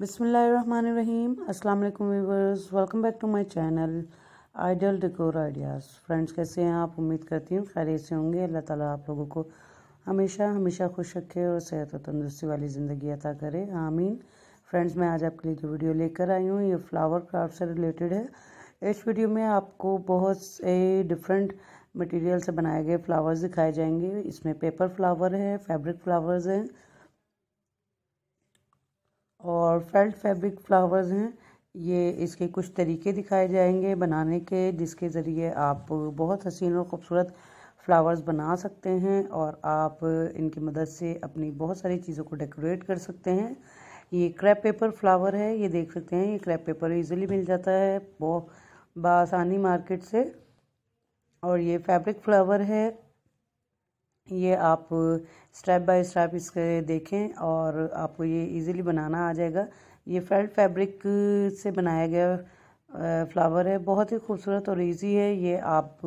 बिसमीम अस्सलाम viewers welcome back to my channel ideal decor ideas friends कैसे हैं आप उम्मीद करती हूँ खैर से होंगे अल्लाह ताला आप लोगों को हमेशा हमेशा खुश रखे और सेहत और तंदुरुस्ती वाली ज़िंदगी अता करे आमीन फ्रेंड्स मैं आज आपके लिए जो वीडियो लेकर आई हूँ ये फ्लावर क्राफ्ट से रिलेटेड है इस वीडियो में आपको बहुत से डिफरेंट मटीरियल से बनाए गए फ्लावर्स दिखाए जाएंगे इसमें पेपर फ्लावर है फैब्रिक फ्लावर्स हैं और फेल्ट फैब्रिक फ्लावर्स हैं ये इसके कुछ तरीके दिखाए जाएंगे बनाने के जिसके ज़रिए आप बहुत हसीन और ख़ूबसूरत फ्लावर्स बना सकते हैं और आप इनकी मदद से अपनी बहुत सारी चीज़ों को डेकोरेट कर सकते हैं ये क्रैप पेपर फ्लावर है ये देख सकते हैं ये क्रैप पेपर इजीली मिल जाता है बहुत बासानी मार्केट से और ये फैब्रिक फ्लावर है ये आप स्टेप बाय स्टेप इसके देखें और आपको ये इजीली बनाना आ जाएगा ये फेल्ट फैब्रिक से बनाया गया फ्लावर है बहुत ही खूबसूरत और इजी है ये आप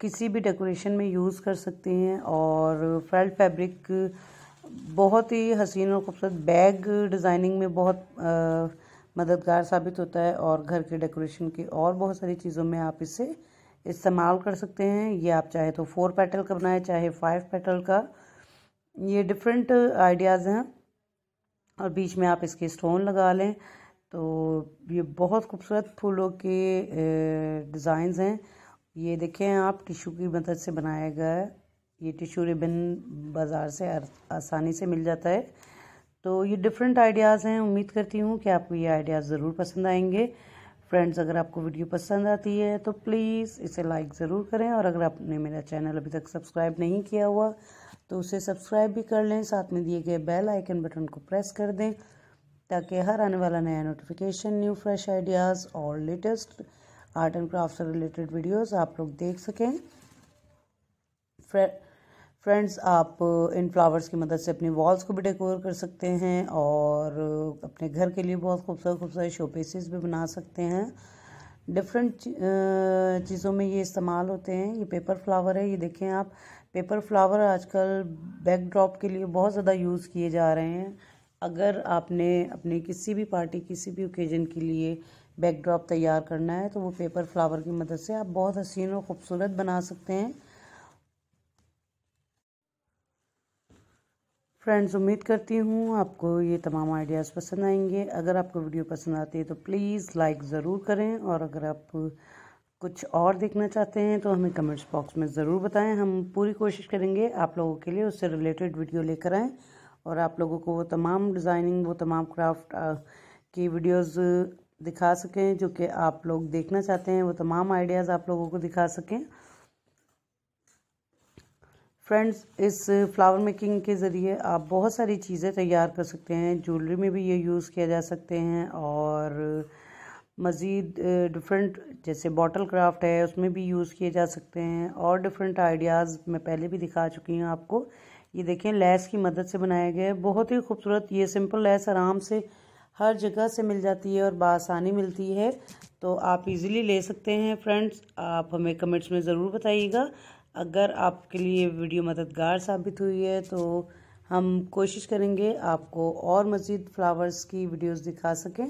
किसी भी डेकोरेशन में यूज़ कर सकते हैं और फेल्ट फैब्रिक बहुत ही हसीन और खूबसूरत बैग डिज़ाइनिंग में बहुत आ, मददगार साबित होता है और घर के डेकोरेशन की और बहुत सारी चीज़ों में आप इसे इस्तेमाल कर सकते हैं ये आप चाहे तो फोर पेटल का बनाए चाहे फाइव पेटल का ये डिफरेंट आइडियाज़ हैं और बीच में आप इसके स्टोन लगा लें तो ये बहुत खूबसूरत फूलों के डिज़ाइंस हैं ये देखें आप टिशू की मदद से बनाया गया है ये टिशू रिबन बाज़ार से आसानी से मिल जाता है तो ये डिफरेंट आइडियाज़ हैं उम्मीद करती हूँ कि आपको ये आइडियाज़ ज़रूर पसंद आएंगे फ्रेंड्स अगर आपको वीडियो पसंद आती है तो प्लीज़ इसे लाइक ज़रूर करें और अगर आपने मेरा चैनल अभी तक सब्सक्राइब नहीं किया हुआ तो उसे सब्सक्राइब भी कर लें साथ में दिए गए बेल आइकन बटन को प्रेस कर दें ताकि हर आने वाला नया नोटिफिकेशन न्यू फ्रेश आइडियाज़ और लेटेस्ट आर्ट एंड क्राफ्ट से रिलेटेड वीडियोज आप लोग देख सकें फ्रेंड्स आप uh, इन फ्लावर्स की मदद से अपनी वॉल्स को भी डेकोर कर सकते हैं और uh, अपने घर के लिए बहुत खूबसूरत खूबसूरत शोपीसेस भी बना सकते हैं डिफरेंट uh, चीज़ों में ये इस्तेमाल होते हैं ये पेपर फ्लावर है ये देखें आप पेपर फ्लावर आजकल बैकड्रॉप के लिए बहुत ज़्यादा यूज़ किए जा रहे हैं अगर आपने अपने किसी भी पार्टी किसी भी ओकेजन के लिए बैकड्रॉप तैयार करना है तो वो पेपर फ्लावर की मदद से आप बहुत हसीन और ख़ूबसूरत बना सकते हैं फ्रेंड्स उम्मीद करती हूँ आपको ये तमाम आइडियाज़ पसंद आएंगे अगर आपको वीडियो पसंद आती है तो प्लीज़ लाइक ज़रूर करें और अगर आप कुछ और देखना चाहते हैं तो हमें कमेंट्स बॉक्स में ज़रूर बताएं हम पूरी कोशिश करेंगे आप लोगों के लिए उससे रिलेटेड वीडियो लेकर आएँ और आप लोगों को वो तमाम डिज़ाइनिंग वो तमाम क्राफ्ट की वीडियोज़ दिखा सकें जो कि आप लोग देखना चाहते हैं वो तमाम आइडियाज़ आप लोगों को दिखा सकें फ्रेंड्स इस फ्लावर मेकिंग के ज़रिए आप बहुत सारी चीज़ें तैयार कर सकते हैं ज्वेलरी में भी ये यूज़ किया जा सकते हैं और मज़ीद डिफरेंट जैसे बॉटल क्राफ्ट है उसमें भी यूज़ किए जा सकते हैं और डिफरेंट आइडियाज़ मैं पहले भी दिखा चुकी हूँ आपको ये देखें लैस की मदद से बनाया गया है बहुत ही खूबसूरत ये सिंपल लैस आराम से हर जगह से मिल जाती है और बसानी मिलती है तो आप इजीली ले सकते हैं फ्रेंड्स आप हमें कमेंट्स में ज़रूर बताइएगा अगर आपके लिए वीडियो मददगार साबित हुई है तो हम कोशिश करेंगे आपको और मज़ीद फ़्लावर्स की वीडियोस दिखा सकें